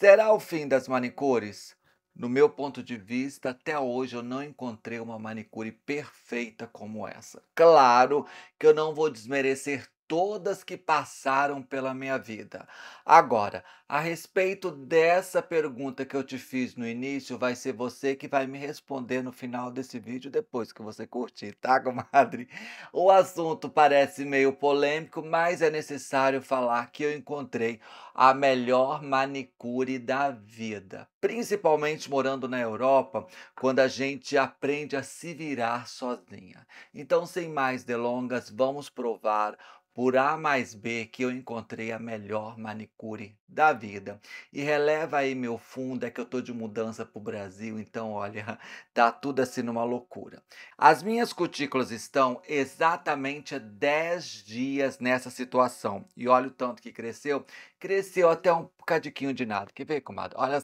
Será o fim das manicures? No meu ponto de vista, até hoje eu não encontrei uma manicure perfeita como essa. Claro que eu não vou desmerecer todas que passaram pela minha vida. Agora, a respeito dessa pergunta que eu te fiz no início, vai ser você que vai me responder no final desse vídeo, depois que você curtir, tá, comadre? O assunto parece meio polêmico, mas é necessário falar que eu encontrei a melhor manicure da vida. Principalmente morando na Europa, quando a gente aprende a se virar sozinha. Então, sem mais delongas, vamos provar por A mais B que eu encontrei a melhor manicure da vida. E releva aí meu fundo, é que eu tô de mudança pro Brasil, então olha, tá tudo assim numa loucura. As minhas cutículas estão exatamente 10 dias nessa situação. E olha o tanto que cresceu. Cresceu até um cadiquinho de nada. Quer ver, comadre? Olha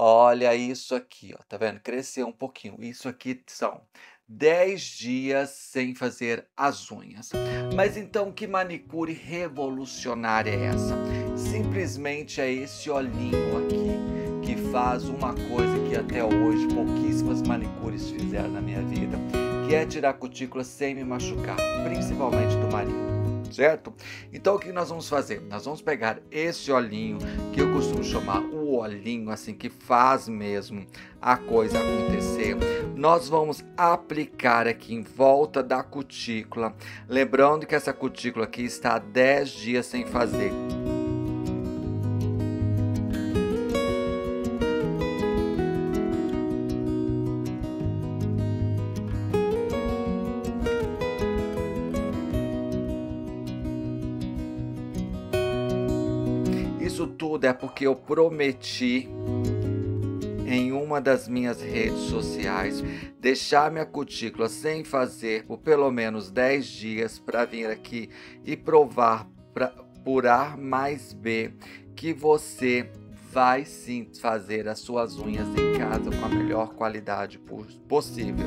Olha isso aqui, ó, tá vendo? Cresceu um pouquinho. Isso aqui são 10 dias sem fazer as unhas. Mas então que manicure revolucionária é essa? Simplesmente é esse olhinho aqui que faz uma coisa que até hoje pouquíssimas manicures fizeram na minha vida, que é tirar cutículas sem me machucar, principalmente do marido certo? Então o que nós vamos fazer? Nós vamos pegar esse olhinho que eu costumo chamar olhinho assim que faz mesmo a coisa acontecer. Nós vamos aplicar aqui em volta da cutícula, lembrando que essa cutícula aqui está 10 dias sem fazer que eu prometi em uma das minhas redes sociais deixar minha cutícula sem fazer por pelo menos 10 dias para vir aqui e provar pra, por A mais B que você vai sim fazer as suas unhas em casa com a melhor qualidade possível.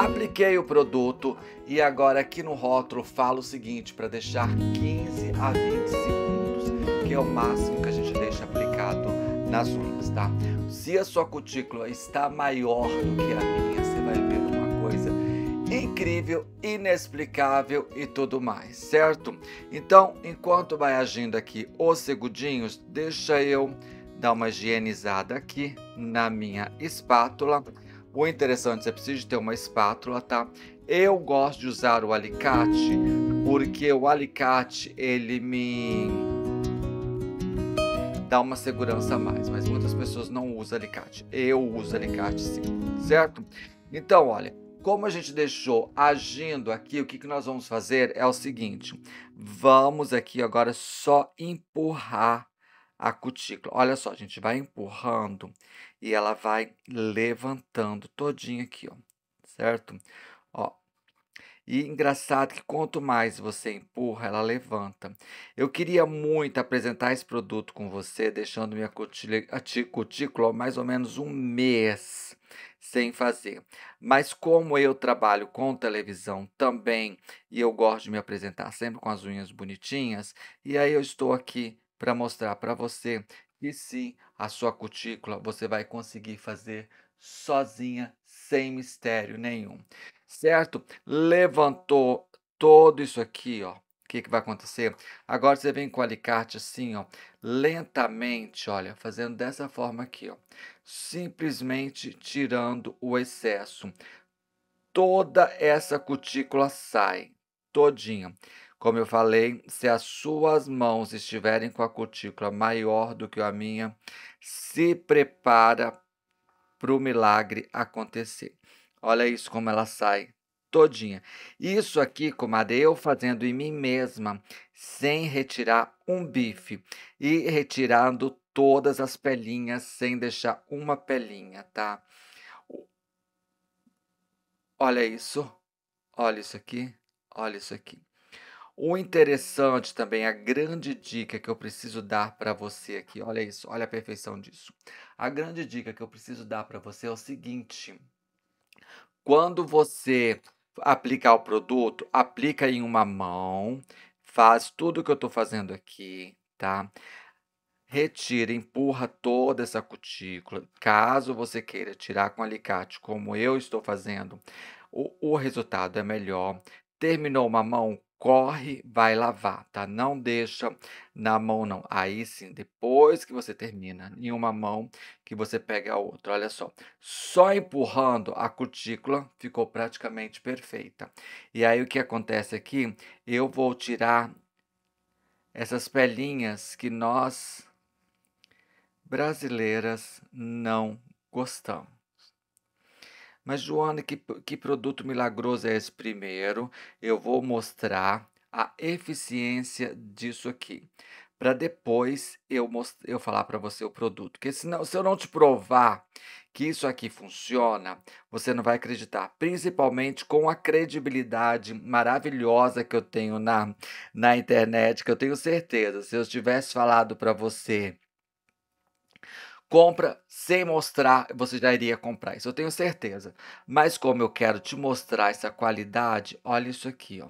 Apliquei o produto e agora aqui no rótulo falo o seguinte para deixar 15 a 20 segundos que é o máximo que a gente deixa aplicado nas unhas, tá? Se a sua cutícula está maior do que a minha, você vai ver uma coisa incrível, inexplicável e tudo mais, certo? Então, enquanto vai agindo aqui os segundinhos, deixa eu dar uma higienizada aqui na minha espátula. O interessante, você precisa ter uma espátula, tá? Eu gosto de usar o alicate porque o alicate ele me dá uma segurança a mais, mas muitas pessoas não usam alicate. Eu uso alicate sim, certo? Então, olha, como a gente deixou agindo aqui, o que, que nós vamos fazer é o seguinte: vamos aqui agora só empurrar a cutícula. Olha só, a gente vai empurrando e ela vai levantando todinha aqui, ó, certo? Ó, e engraçado que quanto mais você empurra, ela levanta. Eu queria muito apresentar esse produto com você, deixando minha cutícula mais ou menos um mês sem fazer. Mas como eu trabalho com televisão também, e eu gosto de me apresentar sempre com as unhas bonitinhas, e aí eu estou aqui para mostrar para você que sim, a sua cutícula você vai conseguir fazer sozinha, sem mistério nenhum certo? Levantou todo isso aqui, ó. O que, que vai acontecer? Agora você vem com o alicate assim, ó, lentamente, olha, fazendo dessa forma aqui, ó. Simplesmente tirando o excesso. Toda essa cutícula sai, todinha. Como eu falei, se as suas mãos estiverem com a cutícula maior do que a minha, se prepara para o milagre acontecer. Olha isso como ela sai todinha. Isso aqui, comadre, eu fazendo em mim mesma, sem retirar um bife e retirando todas as pelinhas, sem deixar uma pelinha, tá? Olha isso, olha isso aqui, olha isso aqui. O interessante também, a grande dica que eu preciso dar para você aqui, olha isso, olha a perfeição disso. A grande dica que eu preciso dar para você é o seguinte: quando você aplicar o produto, aplica em uma mão, faz tudo que eu estou fazendo aqui, tá? Retira, empurra toda essa cutícula. Caso você queira tirar com alicate, como eu estou fazendo, o, o resultado é melhor. Terminou uma mão, corre, vai lavar, tá? Não deixa na mão, não. Aí sim, depois que você termina em uma mão, que você pega a outra. Olha só, só empurrando a cutícula ficou praticamente perfeita. E aí o que acontece aqui? Eu vou tirar essas pelinhas que nós brasileiras não gostamos. Mas, Joana, que, que produto milagroso é esse primeiro? Eu vou mostrar a eficiência disso aqui. Para depois eu, eu falar para você o produto. Porque senão, se eu não te provar que isso aqui funciona, você não vai acreditar. Principalmente com a credibilidade maravilhosa que eu tenho na, na internet, que eu tenho certeza. Se eu tivesse falado para você compra sem mostrar, você já iria comprar. Isso eu tenho certeza. Mas como eu quero te mostrar essa qualidade, olha isso aqui, ó.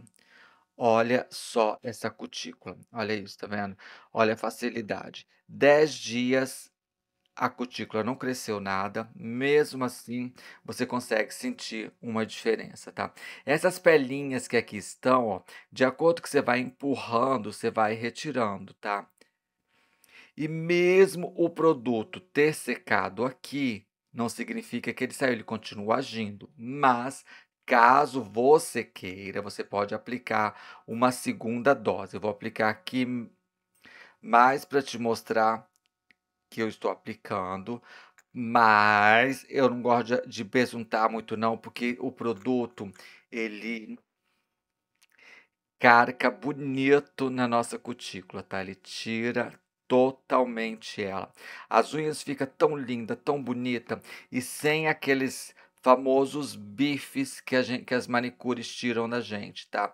Olha só essa cutícula. Olha isso, tá vendo? Olha a facilidade. 10 dias a cutícula não cresceu nada, mesmo assim você consegue sentir uma diferença, tá? Essas pelinhas que aqui estão, ó, de acordo que você vai empurrando, você vai retirando, tá? E mesmo o produto ter secado aqui, não significa que ele saiu, ele continua agindo. Mas, caso você queira, você pode aplicar uma segunda dose. Eu vou aplicar aqui mais para te mostrar que eu estou aplicando. Mas eu não gosto de, de besuntar muito não, porque o produto, ele carca bonito na nossa cutícula, tá? Ele tira totalmente ela. As unhas ficam tão linda, tão bonita e sem aqueles famosos bifes que, gente, que as manicures tiram da gente, tá?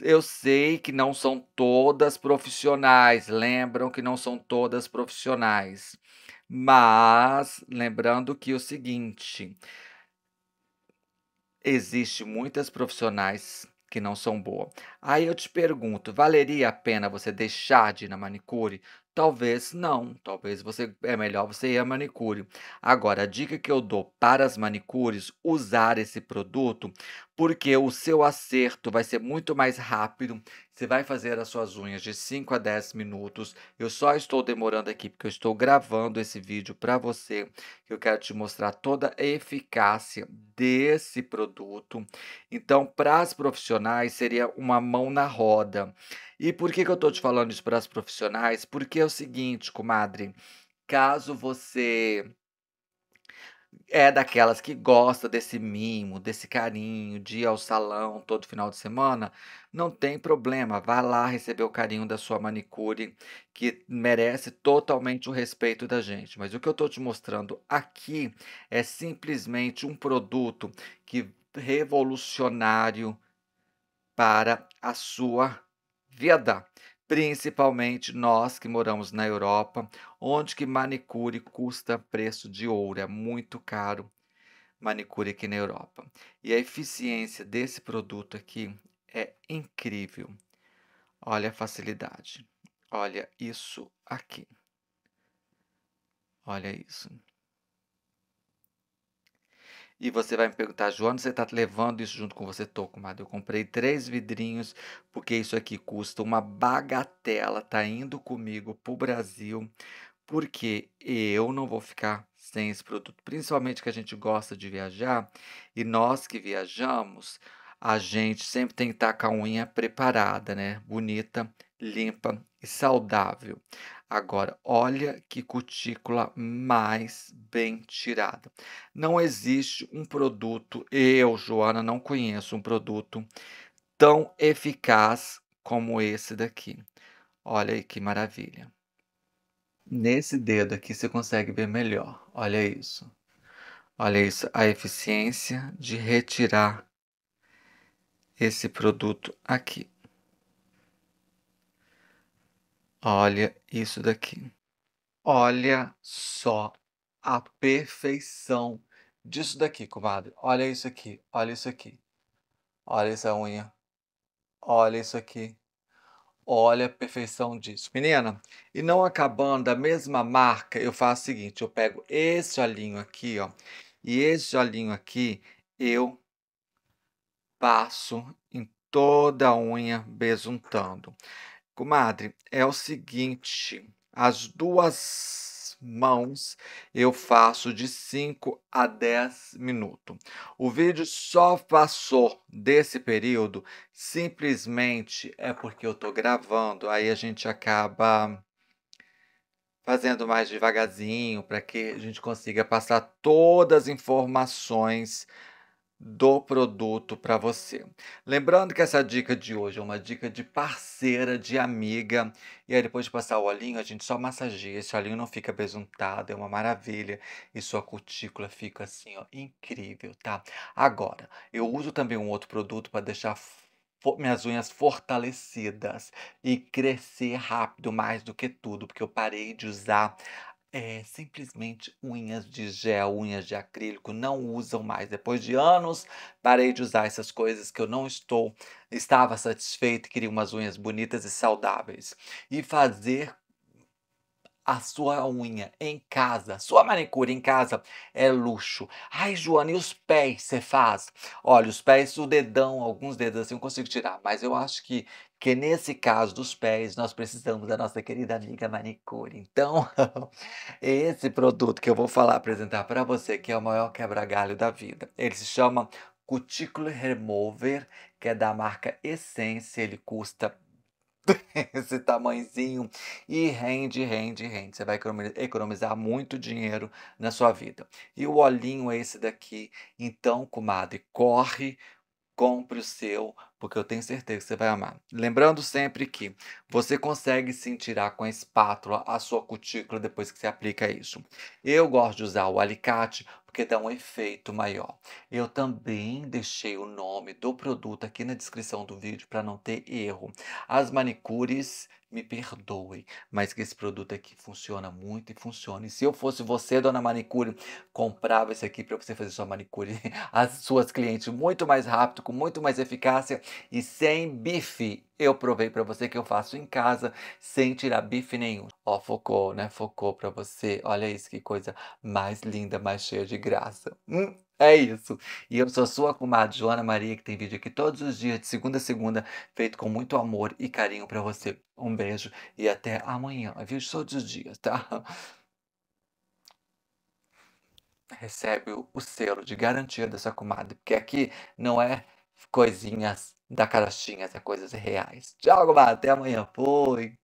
Eu sei que não são todas profissionais, lembram que não são todas profissionais. Mas lembrando que é o seguinte, existe muitas profissionais que não são boas. Aí eu te pergunto, valeria a pena você deixar de ir na manicure Talvez não, talvez você é melhor você ir a manicure. Agora, a dica que eu dou para as manicures usar esse produto, porque o seu acerto vai ser muito mais rápido. Você vai fazer as suas unhas de 5 a 10 minutos. Eu só estou demorando aqui porque eu estou gravando esse vídeo para você, que eu quero te mostrar toda a eficácia desse produto. Então, para as profissionais seria uma mão na roda. E por que, que eu estou te falando isso para as profissionais? Porque é o seguinte, comadre, caso você é daquelas que gosta desse mimo, desse carinho, de ir ao salão todo final de semana, não tem problema, vá lá receber o carinho da sua manicure, que merece totalmente o respeito da gente. Mas o que eu estou te mostrando aqui é simplesmente um produto que revolucionário para a sua Viadá, principalmente nós que moramos na Europa, onde que manicure custa preço de ouro, é muito caro manicure aqui na Europa. E a eficiência desse produto aqui é incrível. Olha a facilidade. Olha isso aqui. Olha isso. E você vai me perguntar, João, você está levando isso junto com você? Tô, comadre. Eu comprei três vidrinhos, porque isso aqui custa uma bagatela. Tá indo comigo pro Brasil, porque eu não vou ficar sem esse produto. Principalmente que a gente gosta de viajar. E nós que viajamos, a gente sempre tem que estar com a unha preparada, né? Bonita, limpa e saudável. Agora, olha que cutícula mais bem tirada. Não existe um produto, eu, Joana, não conheço um produto tão eficaz como esse daqui. Olha aí que maravilha. Nesse dedo aqui você consegue ver melhor. Olha isso. Olha isso, a eficiência de retirar esse produto aqui. Olha isso daqui. Olha só a perfeição disso daqui, comadre. Olha isso aqui, olha isso aqui. Olha essa unha. Olha isso aqui. Olha a perfeição disso. Menina, e não acabando da mesma marca, eu faço o seguinte, eu pego esse olhinho aqui, ó, e esse olhinho aqui, eu passo em toda a unha besuntando. Comadre, é o seguinte, as duas mãos eu faço de 5 a 10 minutos. O vídeo só passou desse período simplesmente é porque eu estou gravando, aí a gente acaba fazendo mais devagarzinho para que a gente consiga passar todas as informações do produto para você. Lembrando que essa dica de hoje é uma dica de parceira, de amiga. E aí, depois de passar o olhinho, a gente só massageia. Esse olhinho não fica besuntado, é uma maravilha. E sua cutícula fica assim, ó, incrível, tá? Agora, eu uso também um outro produto para deixar minhas unhas fortalecidas e crescer rápido mais do que tudo, porque eu parei de usar é, simplesmente unhas de gel, unhas de acrílico, não usam mais. Depois de anos, parei de usar essas coisas que eu não estou, estava satisfeito, queria umas unhas bonitas e saudáveis. E fazer a sua unha em casa, sua manicure em casa é luxo. Ai, Joana, e os pés você faz? Olha, os pés, o dedão, alguns dedos assim eu consigo tirar, mas eu acho que que nesse caso dos pés nós precisamos da nossa querida amiga manicure. Então, esse produto que eu vou falar apresentar para você, que é o maior quebra-galho da vida. Ele se chama Cutícula Remover, que é da marca Essence, ele custa esse tamanhozinho e rende, rende, rende. Você vai economizar muito dinheiro na sua vida. E o olhinho é esse daqui. Então, comadre, corre, compre o seu, porque eu tenho certeza que você vai amar. Lembrando sempre que você consegue sim tirar com a espátula a sua cutícula depois que você aplica isso. Eu gosto de usar o alicate porque dá um efeito maior. Eu também deixei o nome do produto aqui na descrição do vídeo para não ter erro. As manicures me perdoem, mas que esse produto aqui funciona muito e funciona. E se eu fosse você, dona manicure, comprava esse aqui para você fazer sua manicure, as suas clientes muito mais rápido, com muito mais eficácia e sem bife eu provei para você que eu faço em casa, sem tirar bife nenhum. Ó, focou, né? Focou para você. Olha isso, que coisa mais linda, mais cheia de graça. Hum. É isso. E eu sou sua comadre Joana Maria, que tem vídeo aqui todos os dias, de segunda a segunda, feito com muito amor e carinho para você. Um beijo e até amanhã. Eu vídeo todos os dias, tá? Recebe o selo de garantia dessa comadre, porque aqui não é coisinhas da Carochinha a coisas reais. Tchau, Gubá. Até amanhã. Fui.